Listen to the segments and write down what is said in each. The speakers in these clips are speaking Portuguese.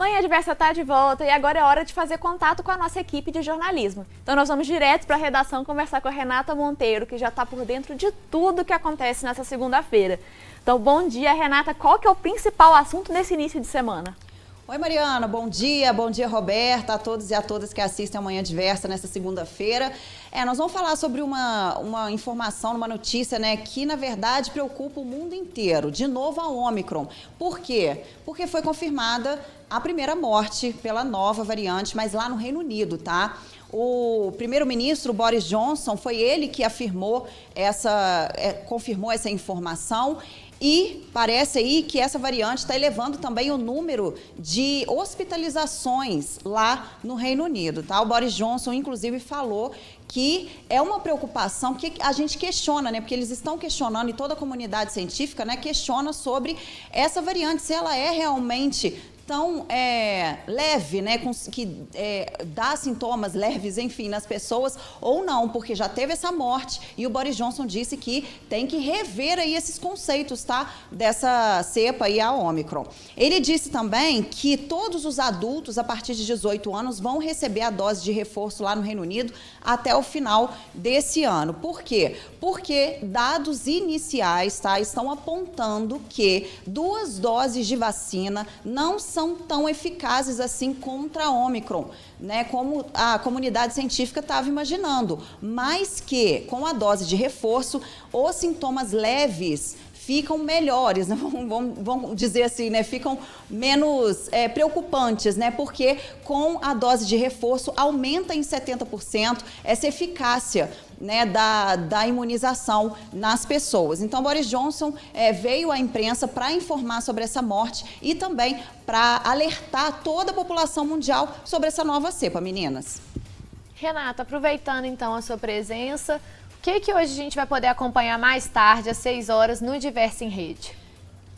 Manhã Adversa está de volta e agora é hora de fazer contato com a nossa equipe de jornalismo. Então nós vamos direto para a redação conversar com a Renata Monteiro, que já está por dentro de tudo que acontece nessa segunda-feira. Então, bom dia, Renata. Qual que é o principal assunto desse início de semana? Oi, Mariana, bom dia, bom dia, Roberta, a todos e a todas que assistem Manhã Diversa nessa segunda-feira. É, nós vamos falar sobre uma, uma informação, uma notícia, né, que na verdade preocupa o mundo inteiro. De novo a Omicron. Por quê? Porque foi confirmada a primeira morte pela nova variante, mas lá no Reino Unido, tá? O primeiro-ministro Boris Johnson foi ele que afirmou essa, é, confirmou essa informação. E parece aí que essa variante está elevando também o número de hospitalizações lá no Reino Unido, tá? O Boris Johnson, inclusive, falou que é uma preocupação que a gente questiona, né? Porque eles estão questionando e toda a comunidade científica, né, questiona sobre essa variante se ela é realmente tão é, leve, né, que é, dá sintomas leves, enfim, nas pessoas, ou não, porque já teve essa morte e o Boris Johnson disse que tem que rever aí esses conceitos, tá, dessa cepa e a Omicron. Ele disse também que todos os adultos a partir de 18 anos vão receber a dose de reforço lá no Reino Unido até o final desse ano. Por quê? Porque dados iniciais, tá, estão apontando que duas doses de vacina não são são tão eficazes assim contra a Omicron, né, como a comunidade científica estava imaginando, mas que com a dose de reforço, os sintomas leves ficam melhores, né? vamos, vamos, dizer assim, né? ficam menos é, preocupantes, né? porque com a dose de reforço aumenta em 70% essa eficácia né, da, da imunização nas pessoas. Então, Boris Johnson é, veio à imprensa para informar sobre essa morte e também para alertar toda a população mundial sobre essa nova cepa, meninas. Renata, aproveitando então a sua presença, o que, que hoje a gente vai poder acompanhar mais tarde, às 6 horas, no Diversa em Rede?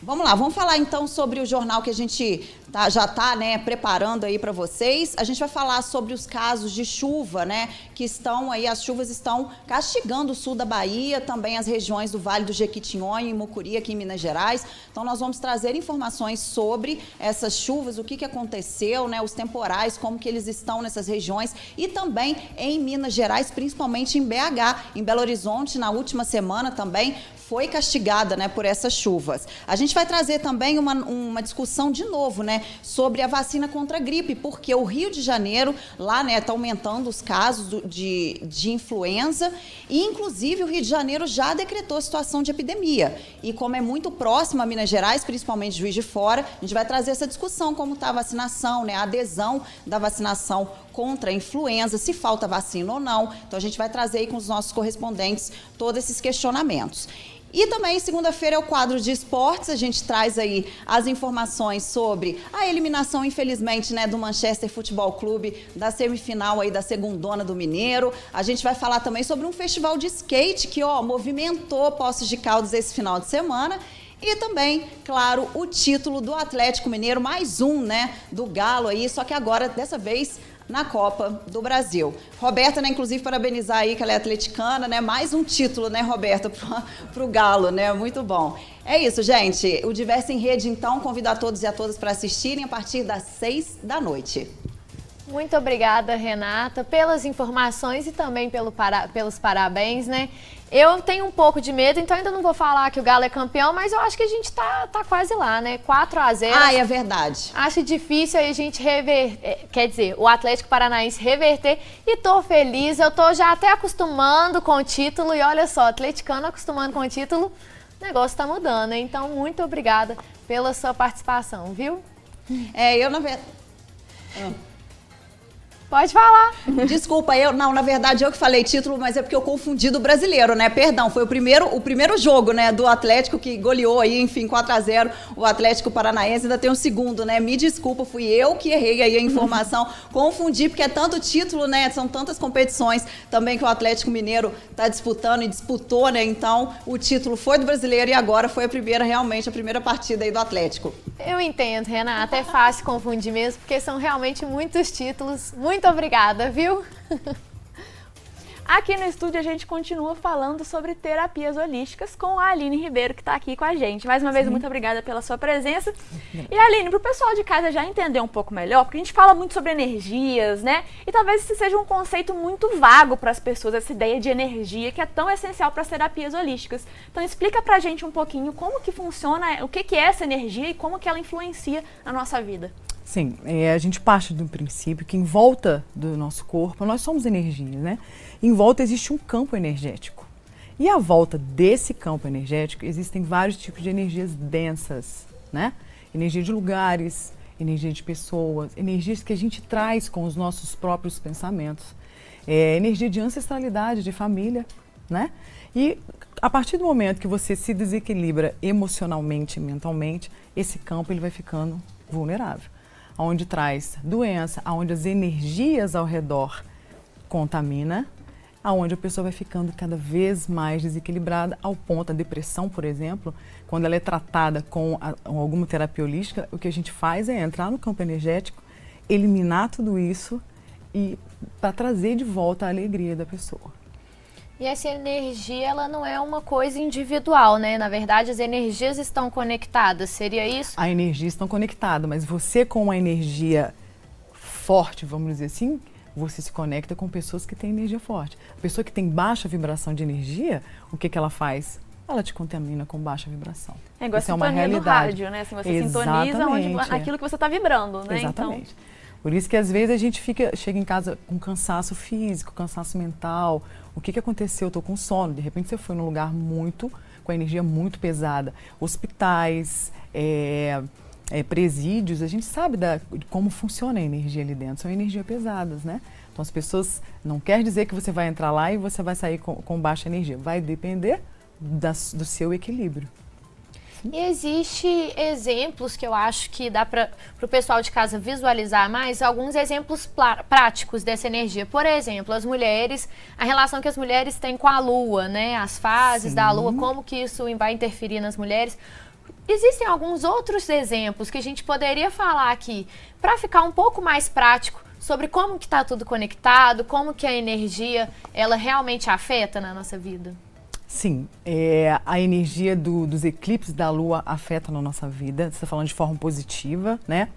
Vamos lá, vamos falar então sobre o jornal que a gente tá, já está né, preparando aí para vocês. A gente vai falar sobre os casos de chuva, né? Que estão aí, as chuvas estão castigando o sul da Bahia, também as regiões do Vale do Jequitinhonha e Mucuri, aqui em Minas Gerais. Então nós vamos trazer informações sobre essas chuvas, o que, que aconteceu, né? Os temporais, como que eles estão nessas regiões e também em Minas Gerais, principalmente em BH. Em Belo Horizonte, na última semana também, foi castigada né, por essas chuvas. A gente vai trazer também uma, uma discussão de novo né, sobre a vacina contra a gripe, porque o Rio de Janeiro, lá está né, tá aumentando os casos de, de influenza e, inclusive, o Rio de Janeiro já decretou situação de epidemia. E como é muito próximo a Minas Gerais, principalmente Juiz de Fora, a gente vai trazer essa discussão, como está a vacinação, né, a adesão da vacinação contra a influenza, se falta vacina ou não. Então a gente vai trazer aí com os nossos correspondentes todos esses questionamentos. E também segunda-feira é o quadro de esportes, a gente traz aí as informações sobre a eliminação, infelizmente, né, do Manchester Futebol Clube da semifinal aí da segundona do Mineiro. A gente vai falar também sobre um festival de skate que, ó, movimentou Poços de Caldas esse final de semana e também, claro, o título do Atlético Mineiro, mais um, né, do Galo aí, só que agora, dessa vez, na Copa do Brasil. Roberta, né, inclusive, parabenizar aí que ela é atleticana, né? Mais um título, né, Roberta, para o Galo, né? Muito bom. É isso, gente. O Diversa em Rede, então, convido a todos e a todas para assistirem a partir das seis da noite. Muito obrigada, Renata, pelas informações e também pelo para... pelos parabéns, né? Eu tenho um pouco de medo, então ainda não vou falar que o Galo é campeão, mas eu acho que a gente tá, tá quase lá, né? 4 a 0 Ah, é verdade. Acho difícil a gente reverter, é, quer dizer, o Atlético Paranaense reverter e tô feliz, eu tô já até acostumando com o título e olha só, atleticano acostumando com o título, o negócio tá mudando, hein? então muito obrigada pela sua participação, viu? É, eu não vejo... Ah. Pode falar. Desculpa, eu. Não, na verdade, eu que falei título, mas é porque eu confundi do brasileiro, né? Perdão, foi o primeiro, o primeiro jogo, né? Do Atlético que goleou aí, enfim, 4 a 0 o Atlético Paranaense. Ainda tem um segundo, né? Me desculpa, fui eu que errei aí a informação. confundi, porque é tanto título, né? São tantas competições também que o Atlético Mineiro está disputando e disputou, né? Então, o título foi do brasileiro e agora foi a primeira, realmente, a primeira partida aí do Atlético. Eu entendo, Renata. É fácil confundir mesmo, porque são realmente muitos títulos, muito muito obrigada, viu? Aqui no estúdio a gente continua falando sobre terapias holísticas com a Aline Ribeiro, que está aqui com a gente. Mais uma vez, muito obrigada pela sua presença. E Aline, para o pessoal de casa já entender um pouco melhor, porque a gente fala muito sobre energias, né? E talvez isso seja um conceito muito vago para as pessoas, essa ideia de energia que é tão essencial para as terapias holísticas. Então explica para a gente um pouquinho como que funciona, o que, que é essa energia e como que ela influencia a nossa vida. Sim, é, a gente parte do princípio que em volta do nosso corpo, nós somos energia, né? Em volta existe um campo energético. E à volta desse campo energético existem vários tipos de energias densas, né? Energia de lugares, energia de pessoas, energias que a gente traz com os nossos próprios pensamentos, é, energia de ancestralidade, de família, né? E a partir do momento que você se desequilibra emocionalmente, mentalmente, esse campo ele vai ficando vulnerável onde traz doença, onde as energias ao redor contamina, aonde a pessoa vai ficando cada vez mais desequilibrada, ao ponto da depressão, por exemplo, quando ela é tratada com, a, com alguma terapia holística, o que a gente faz é entrar no campo energético, eliminar tudo isso e para trazer de volta a alegria da pessoa. E essa energia, ela não é uma coisa individual, né? Na verdade, as energias estão conectadas, seria isso? A energia estão conectadas mas você com uma energia forte, vamos dizer assim, você se conecta com pessoas que têm energia forte. A pessoa que tem baixa vibração de energia, o que, que ela faz? Ela te contamina com baixa vibração. É igual Isso a é uma realidade. rádio, né? Assim, você Exatamente. sintoniza onde, aquilo que você está vibrando, né? Então Exatamente. Então... Por isso que às vezes a gente fica, chega em casa com cansaço físico, cansaço mental, o que, que aconteceu, eu estou com sono. De repente você foi num lugar muito, com a energia muito pesada. Hospitais, é, é, presídios, a gente sabe da, como funciona a energia ali dentro, são energias pesadas, né? Então as pessoas, não quer dizer que você vai entrar lá e você vai sair com, com baixa energia, vai depender das, do seu equilíbrio. E existe exemplos que eu acho que dá para o pessoal de casa visualizar mais, alguns exemplos práticos dessa energia. Por exemplo, as mulheres, a relação que as mulheres têm com a lua, né? As fases Sim. da lua, como que isso vai interferir nas mulheres. Existem alguns outros exemplos que a gente poderia falar aqui para ficar um pouco mais prático sobre como que está tudo conectado, como que a energia ela realmente afeta na nossa vida. Sim, é, a energia do, dos eclipses da Lua afeta na nossa vida. Você está falando de forma positiva, né?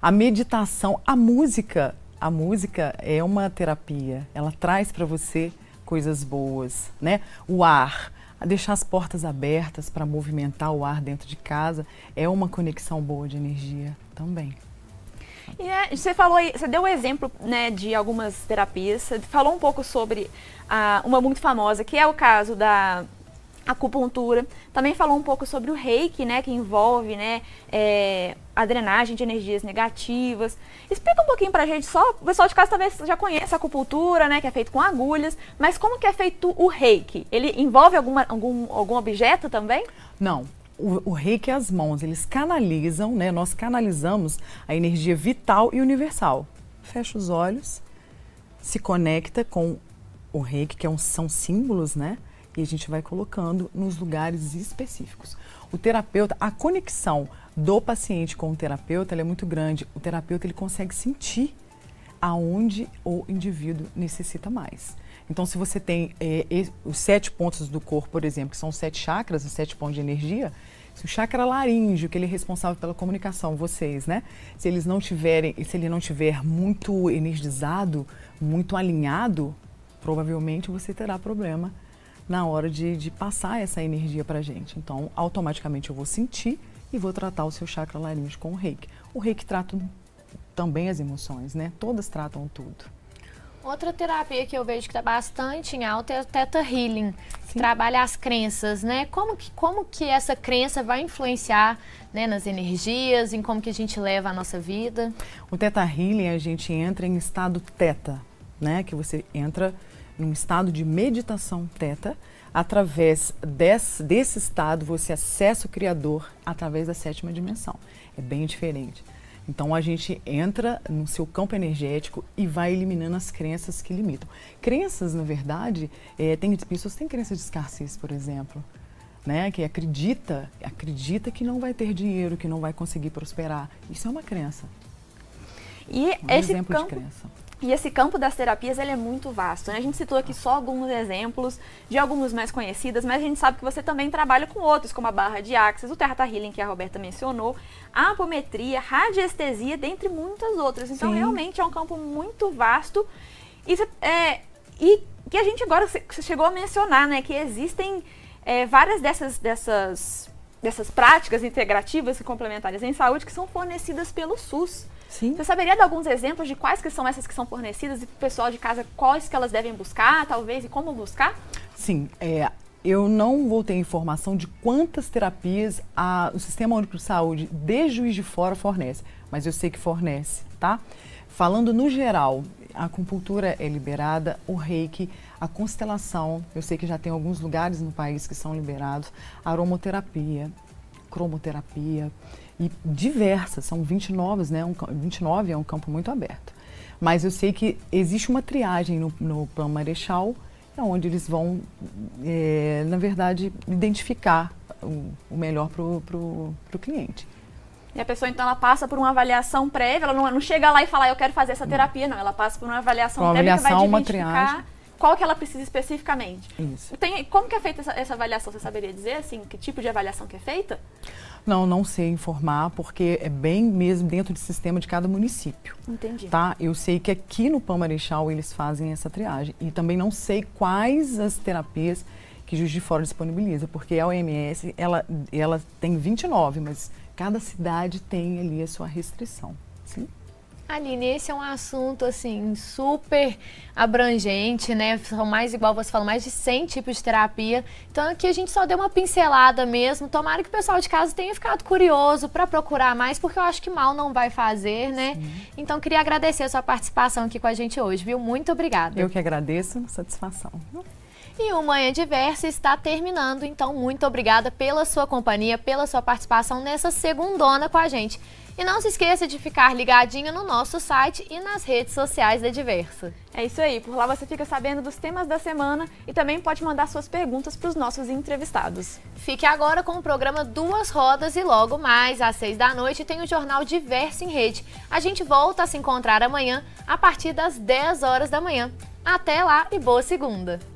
A meditação, a música, a música é uma terapia. Ela traz para você coisas boas, né? O ar, deixar as portas abertas para movimentar o ar dentro de casa é uma conexão boa de energia também. E é, você falou, você deu o um exemplo né, de algumas terapias, você falou um pouco sobre ah, uma muito famosa, que é o caso da acupuntura, também falou um pouco sobre o reiki, né, que envolve né, é, a drenagem de energias negativas. Explica um pouquinho pra gente, só o pessoal de casa talvez já conheça a acupuntura, né, que é feito com agulhas, mas como que é feito o reiki? Ele envolve alguma, algum, algum objeto também? Não, o, o reiki e é as mãos, eles canalizam, né? Nós canalizamos a energia vital e universal. Fecha os olhos, se conecta com o reiki, que é um, são símbolos, né? E a gente vai colocando nos lugares específicos. O terapeuta, a conexão do paciente com o terapeuta é muito grande. O terapeuta ele consegue sentir aonde o indivíduo necessita mais. Então, se você tem eh, os sete pontos do corpo, por exemplo, que são os sete chakras, os sete pontos de energia, se o chakra laríngeo, que ele é responsável pela comunicação, vocês, né? Se eles não tiverem, se ele não tiver muito energizado, muito alinhado, provavelmente você terá problema na hora de, de passar essa energia para gente. Então, automaticamente eu vou sentir e vou tratar o seu chakra laríngeo com o reiki. O reiki trata também as emoções, né? Todas tratam tudo. Outra terapia que eu vejo que está bastante em alta é o Theta Healing, Sim. que trabalha as crenças, né? Como que, como que essa crença vai influenciar né, nas energias, em como que a gente leva a nossa vida? O Theta Healing, a gente entra em estado Theta, né? Que você entra num estado de meditação Theta. Através desse, desse estado, você acessa o Criador através da sétima dimensão. É bem diferente. Então a gente entra no seu campo energético e vai eliminando as crenças que limitam. Crenças, na verdade, é, tem pessoas que têm crenças de escassez, por exemplo. Né, que acredita, acredita que não vai ter dinheiro, que não vai conseguir prosperar. Isso é uma crença. E um esse exemplo campo, de crença. E esse campo das terapias ele é muito vasto. Né? A gente citou aqui só alguns exemplos de algumas mais conhecidas, mas a gente sabe que você também trabalha com outros, como a barra de axis, o Terra tá Healing, que a Roberta mencionou, a apometria, radiestesia, dentre muitas outras. Então, Sim. realmente é um campo muito vasto. E, é, e que a gente agora chegou a mencionar, né? Que existem é, várias dessas, dessas, dessas práticas integrativas e complementares em saúde que são fornecidas pelo SUS. Sim. Você saberia dar alguns exemplos de quais que são essas que são fornecidas e para o pessoal de casa quais que elas devem buscar, talvez, e como buscar? Sim, é, eu não vou ter informação de quantas terapias a, o Sistema Único de Saúde de Juiz de Fora fornece, mas eu sei que fornece, tá? Falando no geral, a acupuntura é liberada, o reiki, a constelação, eu sei que já tem alguns lugares no país que são liberados, aromoterapia, cromoterapia, e diversas, são 29, né? Um, 29 é um campo muito aberto. Mas eu sei que existe uma triagem no, no plano marechal, onde eles vão, é, na verdade, identificar o, o melhor para o cliente. E a pessoa, então, ela passa por uma avaliação prévia, ela não, não chega lá e fala, ah, eu quero fazer essa terapia, não. Ela passa por uma avaliação uma prévia avaliação, que vai identificar triagem. qual que ela precisa especificamente. Isso. Tem, como que é feita essa, essa avaliação? Você saberia dizer, assim, que tipo de avaliação que é feita? Não, não sei informar, porque é bem mesmo dentro do sistema de cada município. Entendi. Tá? Eu sei que aqui no Pão Marechal eles fazem essa triagem. E também não sei quais as terapias que Juiz de Fora disponibiliza, porque a OMS, ela, ela tem 29, mas cada cidade tem ali a sua restrição. Sim. Aline, esse é um assunto assim super abrangente, né? São mais igual você falou, mais de 100 tipos de terapia. Então aqui a gente só deu uma pincelada mesmo. Tomara que o pessoal de casa tenha ficado curioso para procurar mais, porque eu acho que mal não vai fazer, né? Sim. Então queria agradecer a sua participação aqui com a gente hoje, viu? Muito obrigada. Eu que agradeço, satisfação. E o Manhã Diversa está terminando, então muito obrigada pela sua companhia, pela sua participação nessa segundona com a gente. E não se esqueça de ficar ligadinho no nosso site e nas redes sociais da Diversa. É isso aí, por lá você fica sabendo dos temas da semana e também pode mandar suas perguntas para os nossos entrevistados. Fique agora com o programa Duas Rodas e logo mais às seis da noite tem o jornal Diversa em Rede. A gente volta a se encontrar amanhã a partir das 10 horas da manhã. Até lá e boa segunda!